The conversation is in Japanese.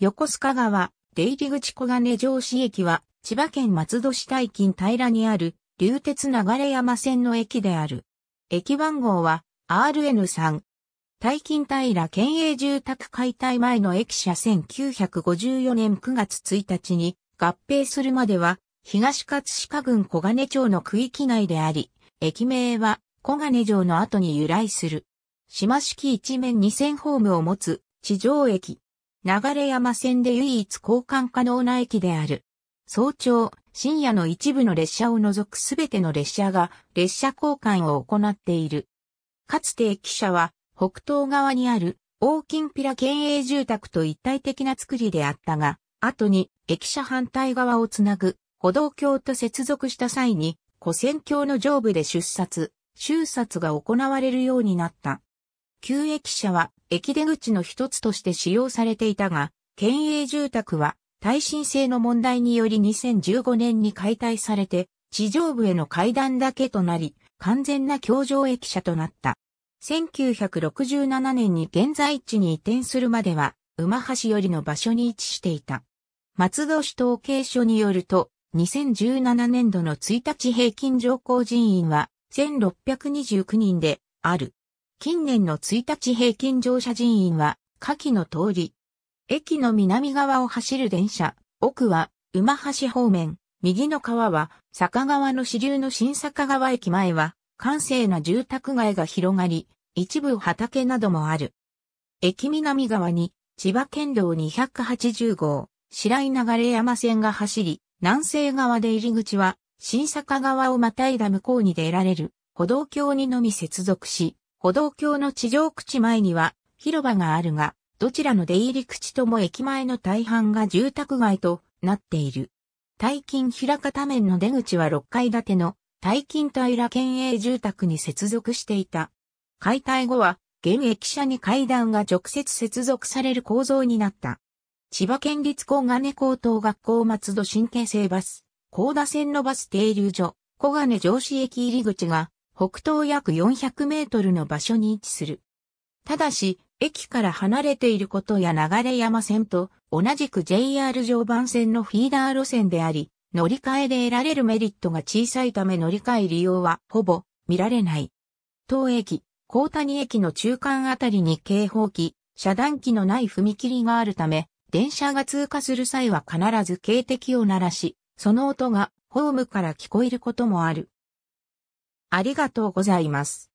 横須賀川、出入り口小金城市駅は、千葉県松戸市大金平にある、流鉄流山線の駅である。駅番号は、RN3。大金平県営住宅解体前の駅舎1954年9月1日に合併するまでは東葛飾郡小金町の区域内であり、駅名は小金城の後に由来する。島式一面2000ホームを持つ地上駅。流山線で唯一交換可能な駅である。早朝、深夜の一部の列車を除くすべての列車が列車交換を行っている。かつて駅舎は北東側にある大金ピラ県営住宅と一体的な作りであったが、後に駅舎反対側をつなぐ歩道橋と接続した際に古戦橋の上部で出札、修札が行われるようになった。旧駅舎は駅出口の一つとして使用されていたが、県営住宅は耐震性の問題により2015年に解体されて、地上部への階段だけとなり、完全な橋上駅舎となった。1967年に現在地に移転するまでは、馬橋よりの場所に位置していた。松戸市統計所によると、2017年度の1日平均乗降人員は1629人である。近年の1日平均乗車人員は、下記の通り。駅の南側を走る電車、奥は、馬橋方面、右の川は、坂川の支流の新坂川駅前は、閑静な住宅街が広がり、一部畑などもある。駅南側に、千葉県道280号、白井流山線が走り、南西側で入り口は、新坂川をまたいだ向こうに出られる、歩道橋にのみ接続し、歩道橋の地上口前には広場があるが、どちらの出入り口とも駅前の大半が住宅街となっている。大金平方面の出口は6階建ての大金平県営住宅に接続していた。解体後は、現駅舎に階段が直接接続される構造になった。千葉県立小金高等学校松戸神経成バス、高田線のバス停留所、小金城市駅入り口が北東約400メートルの場所に位置する。ただし、駅から離れていることや流れ山線と同じく JR 常磐線のフィーダー路線であり、乗り換えで得られるメリットが小さいため乗り換え利用はほぼ見られない。当駅、高谷駅の中間あたりに警報機、遮断機のない踏切があるため、電車が通過する際は必ず警笛を鳴らし、その音がホームから聞こえることもある。ありがとうございます。